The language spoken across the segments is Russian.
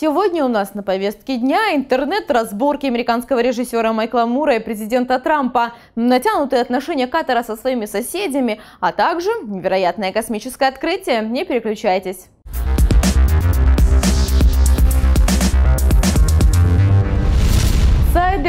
Сегодня у нас на повестке дня интернет-разборки американского режиссера Майкла Мура и президента Трампа, натянутые отношения Катара со своими соседями, а также невероятное космическое открытие. Не переключайтесь.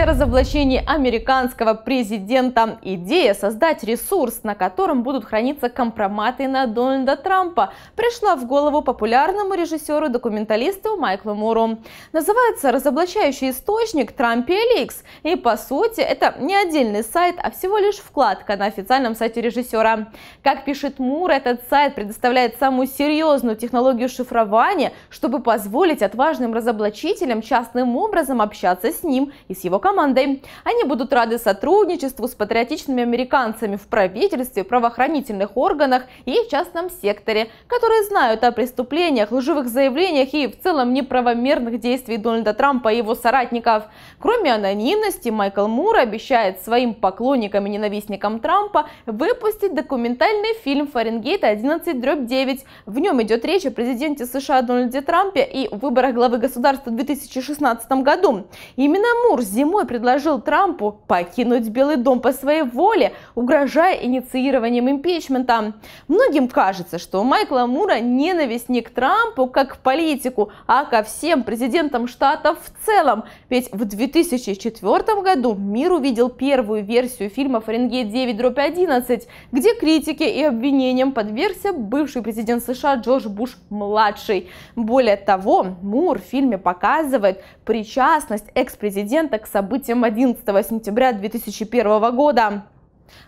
После разоблачения американского президента идея создать ресурс, на котором будут храниться компроматы на Дональда Трампа, пришла в голову популярному режиссеру-документалисту Майклу Муру. Называется разоблачающий источник Трампеликс, и по сути это не отдельный сайт, а всего лишь вкладка на официальном сайте режиссера. Как пишет Мур, этот сайт предоставляет самую серьезную технологию шифрования, чтобы позволить отважным разоблачителям частным образом общаться с ним и с его командой командой. Они будут рады сотрудничеству с патриотичными американцами в правительстве, правоохранительных органах и частном секторе, которые знают о преступлениях, лживых заявлениях и в целом неправомерных действий Дональда Трампа и его соратников. Кроме анонимности, Майкл Мур обещает своим поклонникам и ненавистникам Трампа выпустить документальный фильм «Фаренгейт 11-9». В нем идет речь о президенте США Дональде Трампе и выборах главы государства в 2016 году. Именно Мур зимой самой предложил Трампу покинуть Белый дом по своей воле, угрожая инициированием импичмента. Многим кажется, что у Майкла Мура ненависть не к Трампу как к политику, а ко всем президентам штатов в целом. Ведь в 2004 году мир увидел первую версию фильма «Фаренгейт 9.11», где критике и обвинениям подвергся бывший президент США Джордж Буш-младший. Более того, Мур в фильме показывает причастность экс-президента к событиям событиям 11 сентября 2001 года.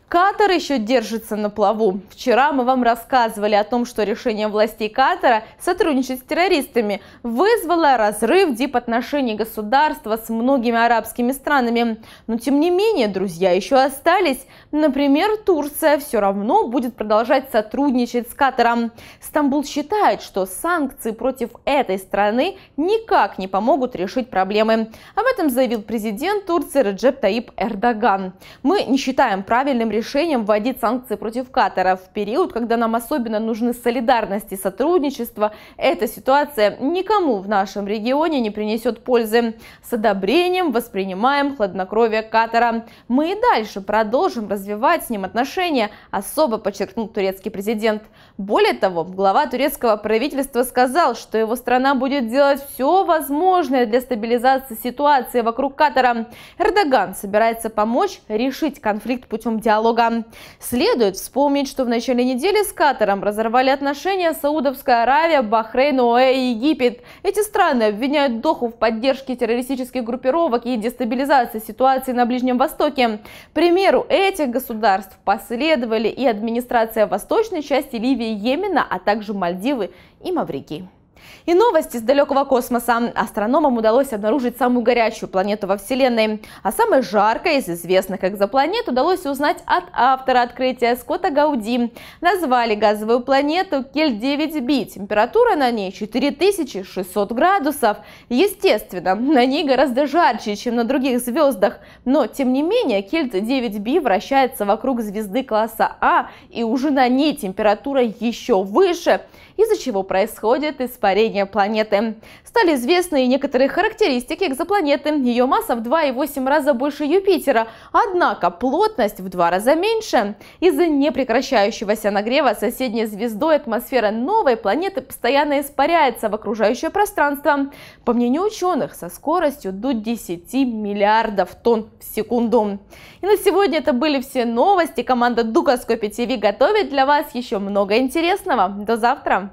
Катар еще держится на плаву. Вчера мы вам рассказывали о том, что решение властей Катара сотрудничать с террористами вызвало разрыв дипотношений государства с многими арабскими странами. Но тем не менее, друзья еще остались. Например, Турция все равно будет продолжать сотрудничать с Катаром. Стамбул считает, что санкции против этой страны никак не помогут решить проблемы. Об этом заявил президент Турции Реджеп Таип Эрдоган. Мы не считаем правильным решением вводить санкции против Катара. В период, когда нам особенно нужны солидарность и сотрудничество, эта ситуация никому в нашем регионе не принесет пользы. С одобрением воспринимаем хладнокровие Катара. Мы и дальше продолжим развивать с ним отношения, особо подчеркнул турецкий президент. Более того, глава турецкого правительства сказал, что его страна будет делать все возможное для стабилизации ситуации вокруг Катара. Эрдоган собирается помочь решить конфликт путем диалога диалога. Следует вспомнить, что в начале недели с Катаром разорвали отношения Саудовская Аравия, Бахрейн, ОАЭ и Египет. Эти страны обвиняют Доху в поддержке террористических группировок и дестабилизации ситуации на Ближнем Востоке. К примеру этих государств последовали и администрация восточной части Ливии, Йемена, а также Мальдивы и Маврикии. И новости из далекого космоса. Астрономам удалось обнаружить самую горячую планету во Вселенной. А самая жаркая из известных экзопланет удалось узнать от автора открытия Скотта Гауди. Назвали газовую планету Кель-9b. Температура на ней 4600 градусов. Естественно, на ней гораздо жарче, чем на других звездах. Но, тем не менее, Кельт-9b вращается вокруг звезды класса А, и уже на ней температура еще выше из-за чего происходит испарение планеты. Стали известны и некоторые характеристики экзопланеты. Ее масса в 2,8 раза больше Юпитера, однако плотность в два раза меньше. Из-за непрекращающегося нагрева соседней звездой атмосфера новой планеты постоянно испаряется в окружающее пространство. По мнению ученых, со скоростью до 10 миллиардов тонн в секунду. И на сегодня это были все новости. Команда Дукаскопи ТВ готовит для вас еще много интересного. До завтра!